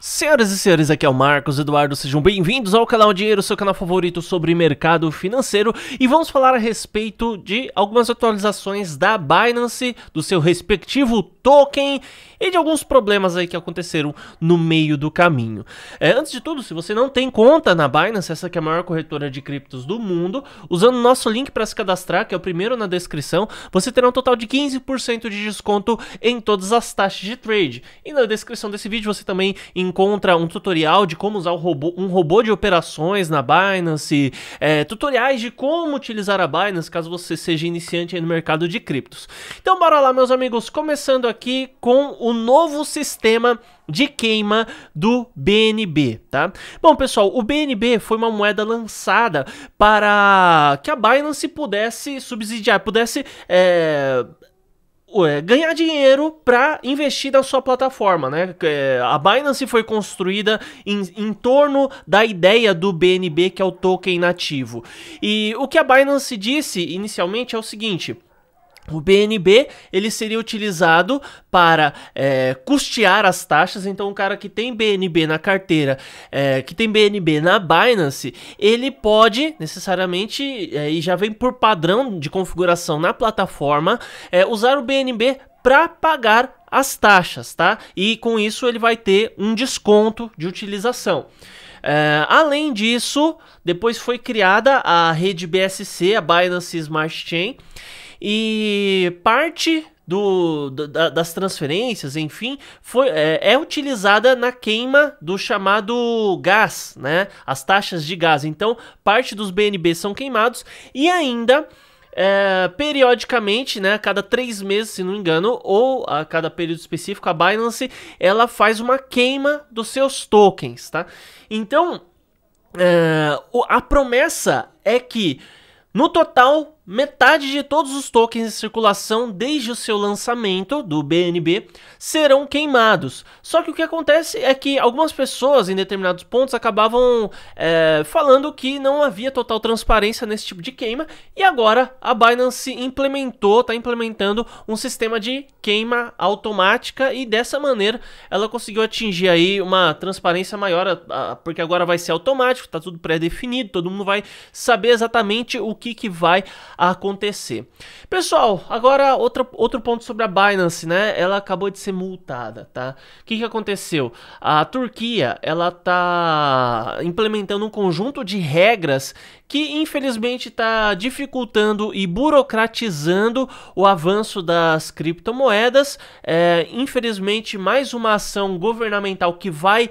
Senhoras e senhores, aqui é o Marcos Eduardo, sejam bem-vindos ao canal Dinheiro, seu canal favorito sobre mercado financeiro e vamos falar a respeito de algumas atualizações da Binance, do seu respectivo token e de alguns problemas aí que aconteceram no meio do caminho. É, antes de tudo, se você não tem conta na Binance, essa que é a maior corretora de criptos do mundo, usando o nosso link para se cadastrar, que é o primeiro na descrição, você terá um total de 15% de desconto em todas as taxas de trade. E na descrição desse vídeo você também encontra encontra um tutorial de como usar robô, um robô de operações na Binance, é, tutoriais de como utilizar a Binance caso você seja iniciante no mercado de criptos. Então bora lá, meus amigos, começando aqui com o novo sistema de queima do BNB, tá? Bom, pessoal, o BNB foi uma moeda lançada para que a Binance pudesse subsidiar, pudesse é, ganhar dinheiro para investir na sua plataforma, né? É, a Binance foi construída em, em torno da ideia do BNB, que é o token nativo. E o que a Binance disse inicialmente é o seguinte: o BNB ele seria utilizado para é, custear as taxas. Então, o cara que tem BNB na carteira, é, que tem BNB na Binance, ele pode necessariamente, é, e já vem por padrão de configuração na plataforma, é, usar o BNB para pagar as taxas, tá? E com isso ele vai ter um desconto de utilização. É, além disso, depois foi criada a rede BSC, a Binance Smart Chain e parte do, da, das transferências, enfim, foi, é, é, utilizada na queima do chamado gás, né? As taxas de gás. Então, parte dos BNB são queimados e ainda. É, periodicamente, né, a cada três meses, se não me engano, ou a cada período específico, a Binance ela faz uma queima dos seus tokens, tá? Então, é, a promessa é que no total metade de todos os tokens em circulação desde o seu lançamento do BNB serão queimados. Só que o que acontece é que algumas pessoas em determinados pontos acabavam é, falando que não havia total transparência nesse tipo de queima e agora a Binance implementou, está implementando um sistema de queima automática e dessa maneira ela conseguiu atingir aí uma transparência maior, porque agora vai ser automático, está tudo pré-definido, todo mundo vai saber exatamente o que, que vai a acontecer. Pessoal, agora outro, outro ponto sobre a Binance, né? Ela acabou de ser multada, tá? O que, que aconteceu? A Turquia, ela tá implementando um conjunto de regras que infelizmente está dificultando e burocratizando o avanço das criptomoedas. É, infelizmente, mais uma ação governamental que vai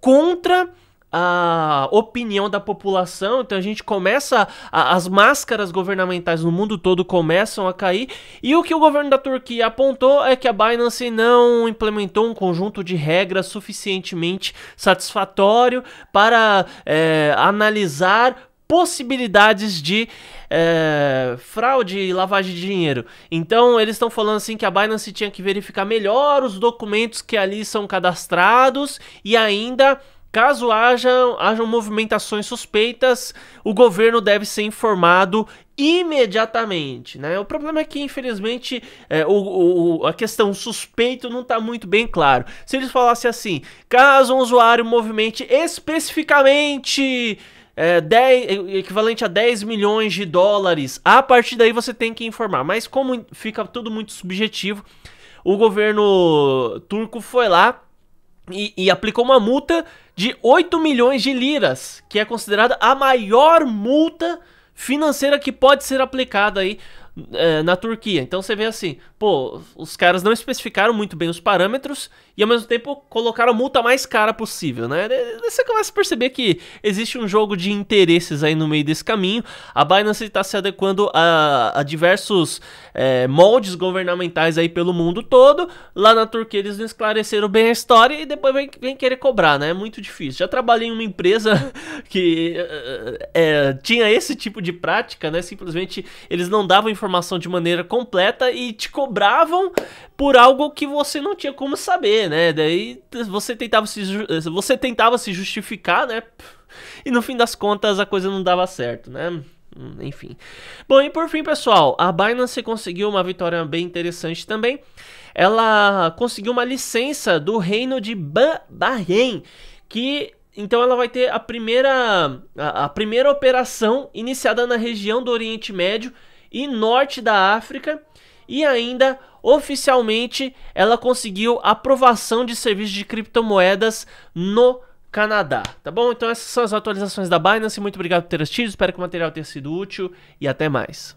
contra a opinião da população, então a gente começa, a, as máscaras governamentais no mundo todo começam a cair, e o que o governo da Turquia apontou é que a Binance não implementou um conjunto de regras suficientemente satisfatório para é, analisar possibilidades de é, fraude e lavagem de dinheiro. Então eles estão falando assim que a Binance tinha que verificar melhor os documentos que ali são cadastrados e ainda Caso hajam, hajam movimentações suspeitas, o governo deve ser informado imediatamente, né? O problema é que, infelizmente, é, o, o, a questão suspeito não está muito bem claro. Se eles falassem assim, caso um usuário movimente especificamente é, 10, equivalente a 10 milhões de dólares, a partir daí você tem que informar. Mas como fica tudo muito subjetivo, o governo turco foi lá e, e, aplicou uma multa de 8 milhões de liras, que é considerada a maior multa financeira que pode ser aplicada aí é, na Turquia. Então você vê assim, pô, os caras não especificaram muito bem os parâmetros e ao mesmo tempo colocaram a multa mais cara possível, né? Você começa a perceber que existe um jogo de interesses aí no meio desse caminho. A Binance está se adequando a, a diversos é, moldes governamentais aí pelo mundo todo. Lá na Turquia eles não esclareceram bem a história e depois vem, vem querer cobrar, né? É muito difícil. Já trabalhei em uma empresa que é, é, tinha esse tipo de prática, né? Simplesmente eles não davam informação informação de maneira completa e te cobravam por algo que você não tinha como saber, né? Daí você tentava se, eh, você tentava se justificar, né? E no fim das contas a coisa não dava certo, né? Hum, enfim. Bom, e por fim, pessoal, a Binance conseguiu uma vitória bem interessante também. Ela conseguiu uma licença do reino de ba Bahrein, que então ela vai ter a primeira, a, a, primeira operação iniciada na região do Oriente Médio e norte da África e ainda oficialmente ela conseguiu aprovação de serviço de criptomoedas no Canadá, tá bom? Então essas são as atualizações da Binance, muito obrigado por ter assistido, espero que o material tenha sido útil e até mais.